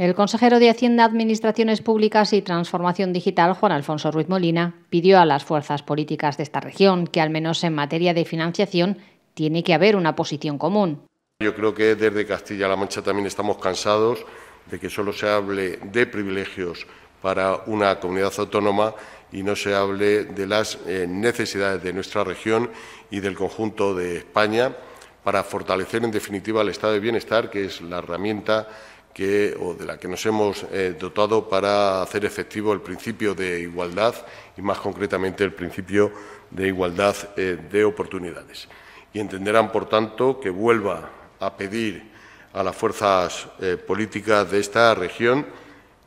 El consejero de Hacienda, Administraciones Públicas y Transformación Digital, Juan Alfonso Ruiz Molina, pidió a las fuerzas políticas de esta región que, al menos en materia de financiación, tiene que haber una posición común. Yo creo que desde Castilla-La Mancha también estamos cansados de que solo se hable de privilegios para una comunidad autónoma y no se hable de las eh, necesidades de nuestra región y del conjunto de España para fortalecer, en definitiva, el estado de bienestar, que es la herramienta o de la que nos hemos eh, dotado para hacer efectivo el principio de igualdad y, más concretamente, el principio de igualdad eh, de oportunidades. Y entenderán, por tanto, que vuelva a pedir a las fuerzas eh, políticas de esta región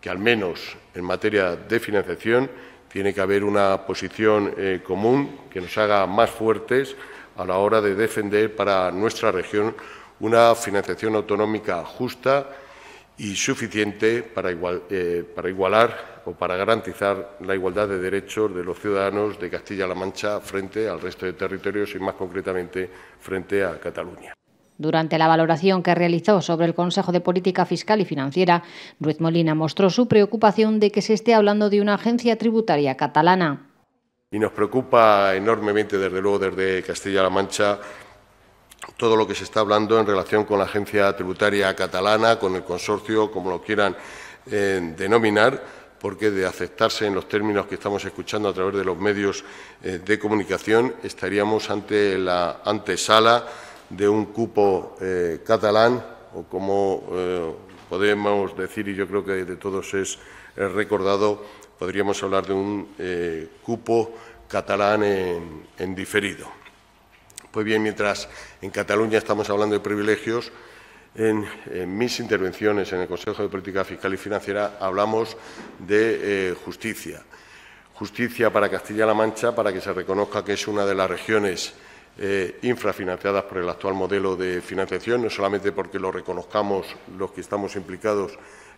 que, al menos en materia de financiación, tiene que haber una posición común que nos haga más fuertes a la hora de defender para nuestra región una financiación autonómica justa y suficiente eh, para, igualar o para garantizar la igualdad de derechos de los ciudadanos de Castilla-La Mancha frente al resto de territorios y más concretamente frente a Cataluña. Durante la valoración que realizó sobre el Consejo de Política Fiscal y Financiera, Ruiz Molina mostró su preocupación de que se esté hablando de una agencia tributaria catalana. Y nos preocupa enormemente, desde luego, desde Castilla-La Mancha, todo lo que se está hablando en relación con la Agencia Tributaria Catalana, con el consorcio, como lo quieran eh, denominar, porque de aceptarse en los términos que estamos escuchando a través de los medios eh, de comunicación, estaríamos ante la antesala de un cupo eh, catalán, o como podemos decir, y yo creo que de todos es, recordado, podríamos hablar de un cupo catalán en diferido. Pues bien, mientras en Cataluña estamos hablando de privilegios, en, mis intervenciones en el Consejo de Política Fiscal y Financiera hablamos de eh, justicia. Justicia para Castilla-La Mancha, para que se reconozca que es una de las regiones eh, infrafinanciadas por el actual modelo de financiación, no solamente porque lo reconozcamos los que estamos implicados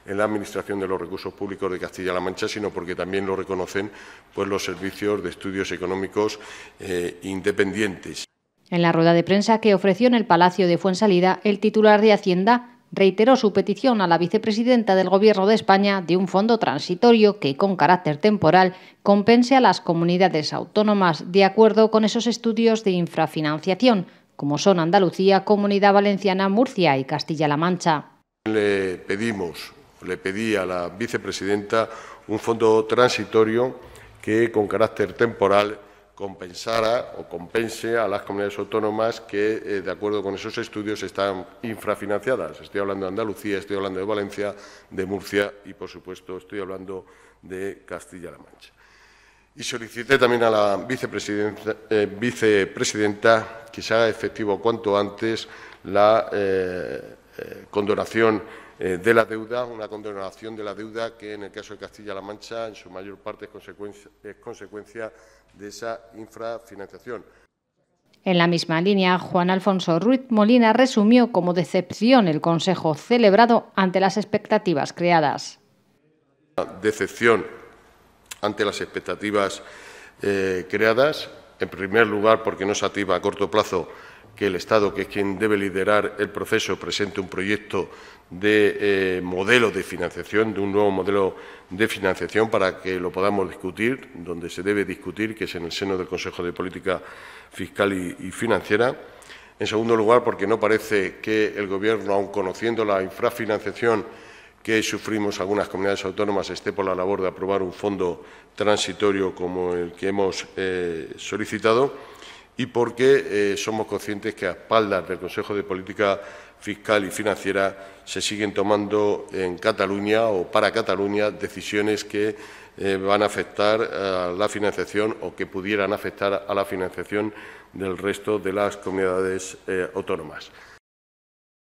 en la Administración de los Recursos Públicos de Castilla-La Mancha, sino porque también lo reconocen pues, los servicios de estudios económicos eh, independientes. En la rueda de prensa que ofreció en el Palacio de Fuensalida, el titular de Hacienda reiteró su petición a la vicepresidenta del Gobierno de España de un fondo transitorio que, con carácter temporal, compense a las comunidades autónomas de acuerdo con esos estudios de infrafinanciación, como son Andalucía, Comunidad Valenciana, Murcia y Castilla-La Mancha. Le pedimos, le pedí a la vicepresidenta un fondo transitorio que, con carácter temporal, compensara o compense a las comunidades autónomas que, eh, de acuerdo con esos estudios, están infrafinanciadas. Estoy hablando de Andalucía, estoy hablando de Valencia, de Murcia y, por supuesto, estoy hablando de Castilla-La Mancha. Y solicité también a la eh, vicepresidenta, que se haga efectivo cuanto antes la eh, condonación eh, de la deuda, una condenación de la deuda que en el caso de Castilla-La Mancha en su mayor parte es consecuencia, de esa infrafinanciación. En la misma línea, Juan Alfonso Ruiz Molina resumió como decepción el Consejo celebrado ante las expectativas creadas. Decepción ante las expectativas eh, creadas, en primer lugar, porque no se activa a corto plazo que el Estado, que es quien debe liderar el proceso, presente un proyecto de eh, modelo de financiación, de un nuevo modelo de financiación para que lo podamos discutir, donde se debe discutir, que es en el seno del Consejo de Política Fiscal y Financiera. En segundo lugar, porque no parece que el Gobierno, aun conociendo la infrafinanciación, que sufrimos algunas comunidades autónomas esté por la labor de aprobar un fondo transitorio como el que hemos eh, solicitado y porque eh, somos conscientes que a espaldas del Consejo de Política Fiscal y Financiera se siguen tomando en Cataluña o para Cataluña decisiones que eh, van a afectar a la financiación o que pudieran afectar a la financiación del resto de las comunidades autónomas.